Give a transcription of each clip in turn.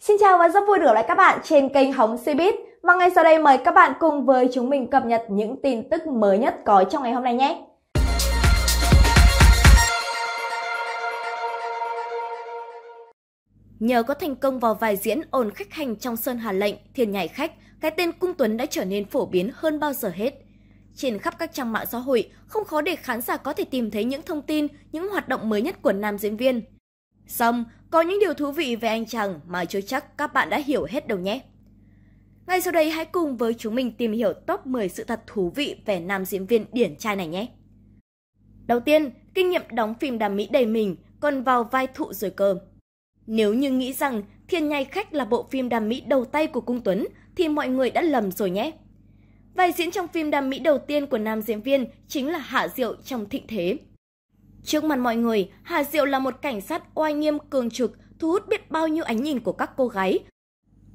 Xin chào và rất vui được lại các bạn trên kênh Hóng Cbiz và ngay sau đây mời các bạn cùng với chúng mình cập nhật những tin tức mới nhất có trong ngày hôm nay nhé. Nhờ có thành công vào vài diễn ổn khách hành trong Sơn Hà Lệnh, Thiên Nhảy Khách, cái tên Cung Tuấn đã trở nên phổ biến hơn bao giờ hết. Trên khắp các trang mạng xã hội, không khó để khán giả có thể tìm thấy những thông tin, những hoạt động mới nhất của nam diễn viên. Xong, có những điều thú vị về anh chàng mà chưa chắc các bạn đã hiểu hết đâu nhé. Ngay sau đây hãy cùng với chúng mình tìm hiểu top 10 sự thật thú vị về nam diễn viên điển trai này nhé. Đầu tiên, kinh nghiệm đóng phim đàm mỹ đầy mình còn vào vai thụ rồi cơ. Nếu như nghĩ rằng Thiên Nhai Khách là bộ phim đàm mỹ đầu tay của Cung Tuấn thì mọi người đã lầm rồi nhé. Vai diễn trong phim đàm mỹ đầu tiên của nam diễn viên chính là Hạ Diệu trong Thịnh Thế – Trước mặt mọi người, Hà Diệu là một cảnh sát oai nghiêm cường trực, thu hút biết bao nhiêu ánh nhìn của các cô gái.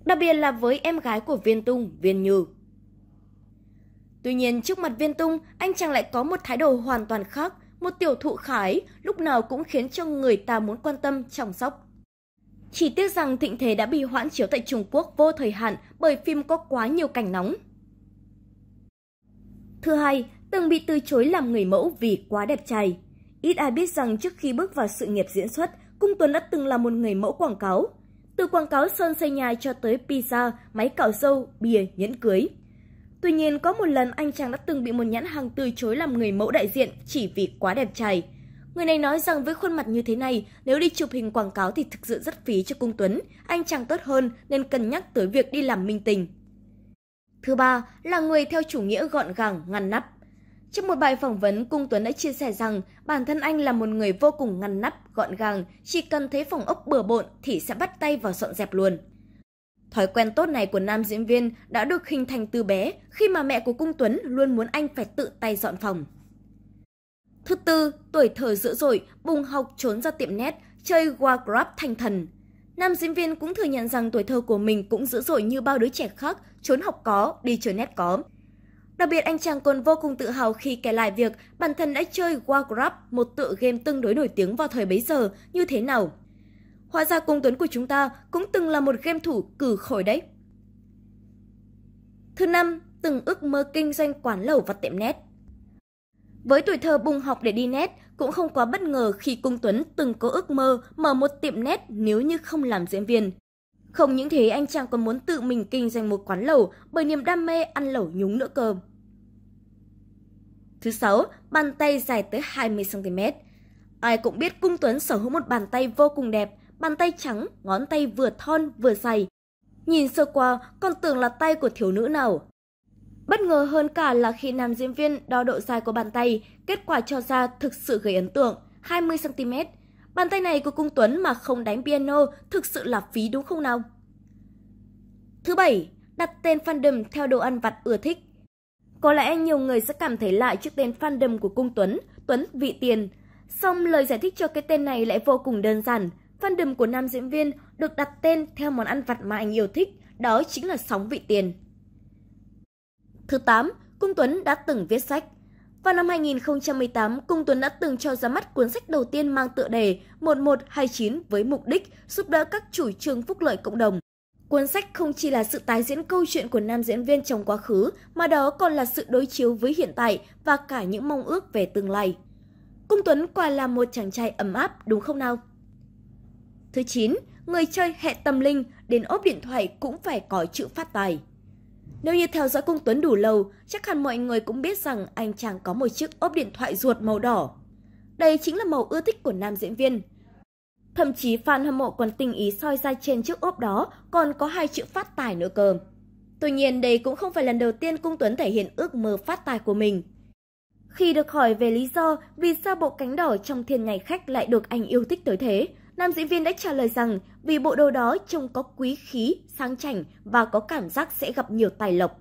Đặc biệt là với em gái của Viên Tung, Viên Như. Tuy nhiên, trước mặt Viên Tung, anh chàng lại có một thái độ hoàn toàn khác, một tiểu thụ khái, lúc nào cũng khiến cho người ta muốn quan tâm, chăm sóc. Chỉ tiếc rằng Thịnh Thế đã bị hoãn chiếu tại Trung Quốc vô thời hạn bởi phim có quá nhiều cảnh nóng. Thứ hai, từng bị từ chối làm người mẫu vì quá đẹp trai. Ít ai biết rằng trước khi bước vào sự nghiệp diễn xuất, Cung Tuấn đã từng là một người mẫu quảng cáo. Từ quảng cáo sơn xây nhà cho tới pizza, máy cạo râu, bìa, nhẫn cưới. Tuy nhiên, có một lần anh chàng đã từng bị một nhãn hàng từ chối làm người mẫu đại diện chỉ vì quá đẹp trai. Người này nói rằng với khuôn mặt như thế này, nếu đi chụp hình quảng cáo thì thực sự rất phí cho Cung Tuấn, anh chàng tốt hơn nên cân nhắc tới việc đi làm minh tình. Thứ ba là người theo chủ nghĩa gọn gàng, ngăn nắp. Trong một bài phỏng vấn, Cung Tuấn đã chia sẻ rằng bản thân anh là một người vô cùng ngăn nắp, gọn gàng, chỉ cần thấy phòng ốc bừa bộn thì sẽ bắt tay vào dọn dẹp luôn. Thói quen tốt này của nam diễn viên đã được hình thành từ bé khi mà mẹ của Cung Tuấn luôn muốn anh phải tự tay dọn phòng. Thứ tư, tuổi thơ dữ dội, bùng học trốn ra tiệm net chơi warcraft Grab thành thần. Nam diễn viên cũng thừa nhận rằng tuổi thơ của mình cũng dữ dội như bao đứa trẻ khác, trốn học có, đi chơi net có. Đặc biệt, anh chàng còn vô cùng tự hào khi kể lại việc bản thân đã chơi Warcraft, một tựa game tương đối nổi tiếng vào thời bấy giờ, như thế nào. Hóa ra công tuấn của chúng ta cũng từng là một game thủ cử khỏi đấy. Thứ năm, từng ước mơ kinh doanh quán lẩu và tiệm nét. Với tuổi thơ bùng học để đi nét, cũng không quá bất ngờ khi Cung Tuấn từng có ước mơ mở một tiệm nét nếu như không làm diễn viên. Không những thế anh chàng còn muốn tự mình kinh doanh một quán lẩu bởi niềm đam mê ăn lẩu nhúng nữa cơm. Thứ sáu, bàn tay dài tới 20cm. Ai cũng biết Cung Tuấn sở hữu một bàn tay vô cùng đẹp, bàn tay trắng, ngón tay vừa thon vừa dày. Nhìn sơ qua còn tưởng là tay của thiếu nữ nào. Bất ngờ hơn cả là khi nam diễn viên đo độ dài của bàn tay, kết quả cho ra thực sự gây ấn tượng, 20cm. Bàn tay này của Cung Tuấn mà không đánh piano thực sự là phí đúng không nào? Thứ bảy, đặt tên fandom theo đồ ăn vặt ưa thích. Có lẽ nhiều người sẽ cảm thấy lại trước tên fandom của Cung Tuấn, Tuấn Vị Tiền. Song lời giải thích cho cái tên này lại vô cùng đơn giản. Fandom của nam diễn viên được đặt tên theo món ăn vặt mà anh yêu thích, đó chính là sóng vị tiền. Thứ 8, Cung Tuấn đã từng viết sách. Vào năm 2018, Cung Tuấn đã từng cho ra mắt cuốn sách đầu tiên mang tựa đề 1129 với mục đích giúp đỡ các chủ trương phúc lợi cộng đồng. Cuốn sách không chỉ là sự tái diễn câu chuyện của nam diễn viên trong quá khứ, mà đó còn là sự đối chiếu với hiện tại và cả những mong ước về tương lai. Cung Tuấn quả là một chàng trai ấm áp, đúng không nào? Thứ 9. Người chơi hệ tâm linh, đến ốp điện thoại cũng phải có chữ phát tài. Nếu như theo dõi Cung Tuấn đủ lâu, chắc hẳn mọi người cũng biết rằng anh chàng có một chiếc ốp điện thoại ruột màu đỏ. Đây chính là màu ưa thích của nam diễn viên. Thậm chí fan hâm mộ còn tình ý soi ra trên chiếc ốp đó còn có hai chữ phát tài nữa cơ. Tuy nhiên đây cũng không phải lần đầu tiên Cung Tuấn thể hiện ước mơ phát tài của mình. Khi được hỏi về lý do vì sao bộ cánh đỏ trong thiên ngày khách lại được anh yêu thích tới thế, Nam diễn viên đã trả lời rằng vì bộ đồ đó trông có quý khí, sang chảnh và có cảm giác sẽ gặp nhiều tài lộc.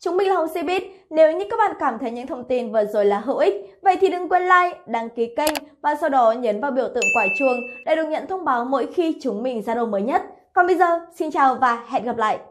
Chúng mình là Hồng Xe Bít. Nếu như các bạn cảm thấy những thông tin vừa rồi là hữu ích, vậy thì đừng quên like, đăng ký kênh và sau đó nhấn vào biểu tượng quả chuông để được nhận thông báo mỗi khi chúng mình ra đồ mới nhất. Còn bây giờ, xin chào và hẹn gặp lại!